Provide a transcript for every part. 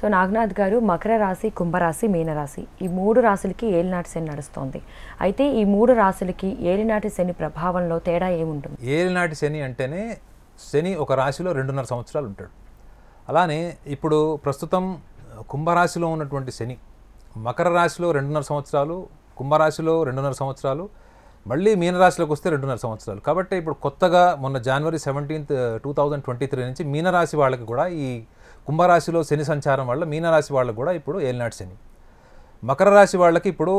so Naganath గారు మకర రాశి కుంభరాశి మీనరాశి ఈ మూడు రాశులకి ఏలినాటి శని నడుస్తోంది అయితే ఈ మూడు రాశులకి ఏలినాటి శని ప్రభావంలో తేడా ఏముంటుంది ఏలినాటి శని అంటేనే శని ఒక రాశిలో రెండున్నర సంవత్సరాలు ఉంటాడు అలానే ఇప్పుడు ప్రస్తుతం కుంభరాశిలో ఉన్నటువంటి శని మకర రాశిలో రెండున్నర సంవత్సరాలు కుంభరాశిలో రెండున్నర సంవత్సరాలు మళ్ళీ మీనరాశిలోకి వస్తే రెండున్నర సంవత్సరాలు కాబట్టి ఇప్పుడు కొత్తగా మొన్న జనవరి seventeenth two thousand twenty three నుంచి మీనరాశి వాళ్ళకి కూడా ఈ కుంభరాశిలో శని సంచారం వల్ల మీనరాశి వాళ్ళకు కూడా ఇప్పుడు ఏలినాటి శని మకర రాశి వాళ్ళకి ఇప్పుడు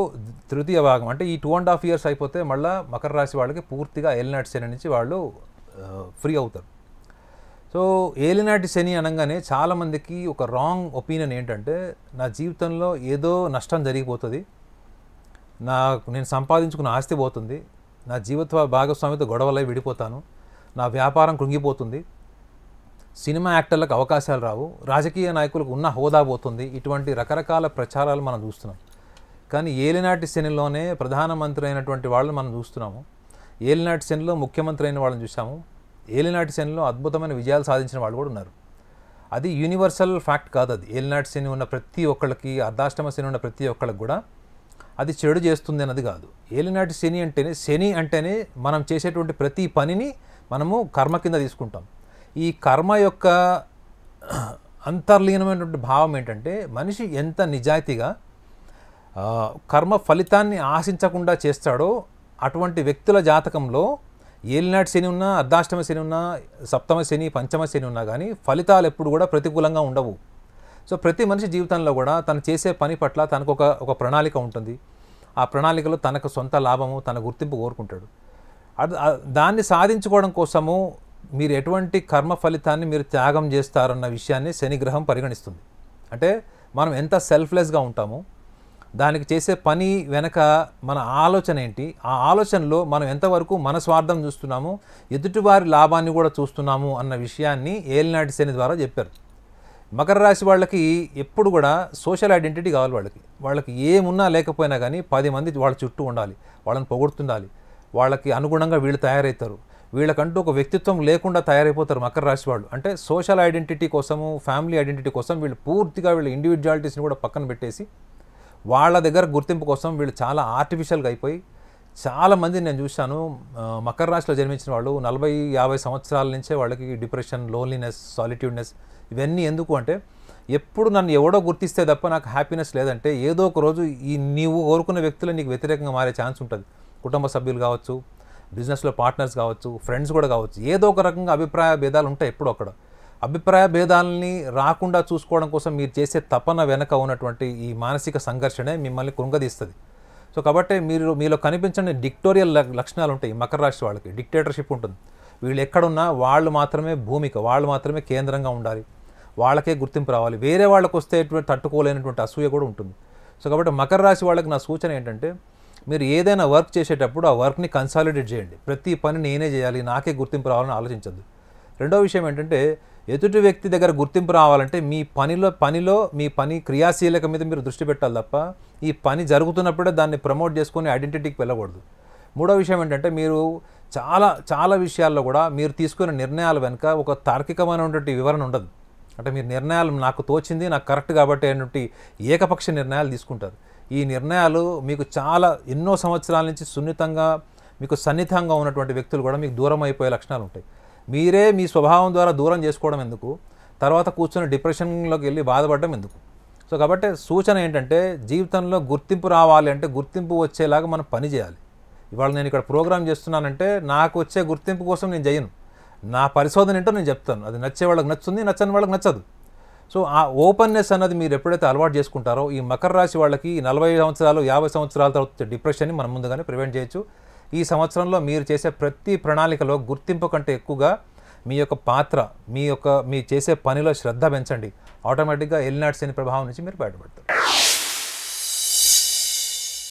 తృతీయ భాగం అంటే ఈ టూ అండ్ హాఫ్ ఇయర్స్ అయిపోతే మళ్ళీ మకర రాశి వాళ్ళకి పూర్తిగా ఏలినాటి శని నుంచి వాళ్ళు ఫ్రీ అవుతారు సో ఏలినాటి శని అనగానే చాలామందికి ఒక రాంగ్ ఒపీనియన్ ఏంటంటే నా జీవితంలో ఏదో నష్టం జరిగిపోతుంది నా నేను సంపాదించుకున్న ఆస్తి పోతుంది నా జీవిత భాగస్వామితో గొడవలై విడిపోతాను నా వ్యాపారం కృంగిపోతుంది సినిమా యాక్టర్లకు అవకాశాలు రావు రాజకీయ నాయకులకు ఉన్న హోదా పోతుంది ఇటువంటి రకరకాల ప్రచారాలు మనం చూస్తున్నాం కానీ ఏలినాటి శనిలోనే ప్రధానమంత్రి అయినటువంటి వాళ్ళని మనం చూస్తున్నాము ఏలినాటి శనిలో ముఖ్యమంత్రి అయిన వాళ్ళని చూసాము ఏలినాటి శనిలో అద్భుతమైన విజయాలు సాధించిన వాళ్ళు కూడా ఉన్నారు అది యూనివర్సల్ ఫ్యాక్ట్ కాదు అది ఏలినాటి శని ఉన్న ప్రతి ఒక్కళ్ళకి అర్ధాష్టమ శని ఉన్న ప్రతి ఒక్కళ్ళకి కూడా అది చెడు చేస్తుంది అన్నది కాదు ఏలినాటి శని అంటేనే శని అంటేనే మనం చేసేటువంటి ప్రతి పనిని మనము కర్మ కింద తీసుకుంటాం ఈ కర్మ యొక్క అంతర్లీనమైనటువంటి భావం ఏంటంటే మనిషి ఎంత నిజాయితీగా కర్మ ఫలితాన్ని ఆశించకుండా చేస్తాడో అటువంటి వ్యక్తుల జాతకంలో ఏలినాటి శని ఉన్నా అర్ధాష్టమ శని ఉన్నా సప్తమ శని పంచమ శని ఉన్నా కానీ ఫలితాలు ఎప్పుడు కూడా ప్రతికూలంగా ఉండవు సో ప్రతి మనిషి జీవితంలో కూడా తను చేసే పని పట్ల తనకు ఒక ఒక ప్రణాళిక ఉంటుంది ఆ ప్రణాళికలో తనకు సొంత లాభము తన గుర్తింపు కోరుకుంటాడు దాన్ని సాధించుకోవడం కోసము మీరు ఎటువంటి కర్మ ఫలితాన్ని మీరు త్యాగం చేస్తారన్న విషయాన్ని శనిగ్రహం పరిగణిస్తుంది అంటే మనం ఎంత సెల్ఫ్లెస్గా ఉంటామో దానికి చేసే పని వెనక మన ఆలోచన ఏంటి ఆ ఆలోచనలో మనం ఎంతవరకు మన స్వార్థం చూస్తున్నాము ఎదుటివారి లాభాన్ని కూడా చూస్తున్నాము అన్న విషయాన్ని ఏలినాటి శని ద్వారా చెప్పారు మకర రాశి వాళ్ళకి ఎప్పుడు కూడా సోషల్ ఐడెంటిటీ కావాలి వాళ్ళకి వాళ్ళకి ఏమున్నా లేకపోయినా కానీ పది మంది వాళ్ళ చుట్టూ ఉండాలి వాళ్ళని పొగుడుతుండాలి వాళ్ళకి అనుగుణంగా వీళ్ళు తయారవుతారు వీళ్ళకంటూ ఒక వ్యక్తిత్వం లేకుండా తయారైపోతారు మకర రాశి వాళ్ళు అంటే సోషల్ ఐడెంటిటీ కోసము ఫ్యామిలీ ఐడెంటిటీ కోసం వీళ్ళు పూర్తిగా వీళ్ళ ఇండివిజువాలిటీస్ని కూడా పక్కన పెట్టేసి వాళ్ళ దగ్గర గుర్తింపు కోసం వీళ్ళు చాలా ఆర్టిఫిషియల్గా అయిపోయి చాలామంది నేను చూశాను మకర రాశిలో జన్మించిన వాళ్ళు నలభై యాభై సంవత్సరాల నుంచే వాళ్ళకి డిప్రెషన్ లోన్లీనెస్ సాలిట్యూడ్నెస్ ఇవన్నీ ఎందుకు అంటే ఎప్పుడు నన్ను ఎవడో గుర్తిస్తే తప్ప నాకు హ్యాపీనెస్ లేదంటే ఏదో ఒక రోజు ఈ నీవు కోరుకున్న వ్యక్తులు నీకు వ్యతిరేకంగా మారే ఛాన్స్ ఉంటుంది కుటుంబ సభ్యులు కావచ్చు బిజినెస్లో పార్ట్నర్స్ కావచ్చు ఫ్రెండ్స్ కూడా కావచ్చు ఏదో ఒక రకంగా అభిప్రాయ భేదాలు ఉంటాయి ఎప్పుడు అక్కడ అభిప్రాయ భేదాలని రాకుండా చూసుకోవడం కోసం మీరు చేసే తపన వెనక ఉన్నటువంటి ఈ మానసిక సంఘర్షణే మిమ్మల్ని కృంగదీస్తుంది సో కాబట్టి మీరు మీలో కనిపించని డిక్టోరియల్ లక్షణాలు ఉంటాయి మకర రాశి వాళ్ళకి డిక్టేటర్షిప్ ఉంటుంది వీళ్ళు ఎక్కడున్నా వాళ్ళు మాత్రమే భూమిక వాళ్ళు మాత్రమే కేంద్రంగా ఉండాలి వాళ్ళకే గుర్తింపు రావాలి వేరే వాళ్ళకు వస్తే తట్టుకోలేనటువంటి అసూయ కూడా ఉంటుంది సో కాబట్టి మకర రాశి వాళ్ళకి నా సూచన ఏంటంటే మీరు ఏదైనా వర్క్ చేసేటప్పుడు ఆ వర్క్ని కన్సాలిడేట్ చేయండి ప్రతి పని నేనే చేయాలి నాకే గుర్తింపు రావాలని ఆలోచించద్దు రెండో విషయం ఏంటంటే ఎదుటి వ్యక్తి దగ్గర గుర్తింపు రావాలంటే మీ పనిలో పనిలో మీ పని క్రియాశీలక మీద మీరు దృష్టి పెట్టాలి తప్ప ఈ పని జరుగుతున్నప్పుడే దాన్ని ప్రమోట్ చేసుకొని ఐడెంటిటీకి వెళ్ళకూడదు మూడో విషయం ఏంటంటే మీరు చాలా చాలా విషయాల్లో కూడా మీరు తీసుకునే నిర్ణయాల వెనుక ఒక తార్కికమైనటువంటి వివరణ ఉండదు అంటే మీరు నిర్ణయాలు నాకు తోచింది నాకు కరెక్ట్ కాబట్టి అనేటువంటి ఏకపక్ష నిర్ణయాలు తీసుకుంటారు ఈ నిర్ణయాలు మీకు చాలా ఎన్నో సంవత్సరాల నుంచి సున్నితంగా మీకు సన్నిహితంగా ఉన్నటువంటి వ్యక్తులు కూడా మీకు దూరం అయిపోయే లక్షణాలు ఉంటాయి మీరే మీ స్వభావం ద్వారా దూరం చేసుకోవడం ఎందుకు తర్వాత కూర్చొని డిప్రెషన్లోకి వెళ్ళి బాధపడడం ఎందుకు సో కాబట్టి సూచన ఏంటంటే జీవితంలో గుర్తింపు రావాలి అంటే గుర్తింపు వచ్చేలాగా మనం పని చేయాలి ఇవాళ నేను ఇక్కడ ప్రోగ్రామ్ చేస్తున్నానంటే నాకు వచ్చే గుర్తింపు కోసం నేను చేయను నా పరిశోధన ఏంటో నేను చెప్తాను అది నచ్చే వాళ్ళకి నచ్చుంది నచ్చని వాళ్ళకి నచ్చదు సో ఆ ఓపెన్నెస్ అన్నది మీరు ఎప్పుడైతే అలవాటు చేసుకుంటారో ఈ మకర రాశి వాళ్ళకి నలభై సంవత్సరాలు యాభై సంవత్సరాల తర్వాత డిప్రెషన్ని మనం ముందుగానే ప్రివెంట్ చేయొచ్చు ఈ సంవత్సరంలో మీరు చేసే ప్రతి ప్రణాళికలో గుర్తింపు కంటే ఎక్కువగా మీ యొక్క పాత్ర మీ యొక్క మీ చేసే పనిలో శ్రద్ధ పెంచండి ఆటోమేటిక్గా ఎల్నాట్స్ అనే ప్రభావం నుంచి మీరు బయటపడతారు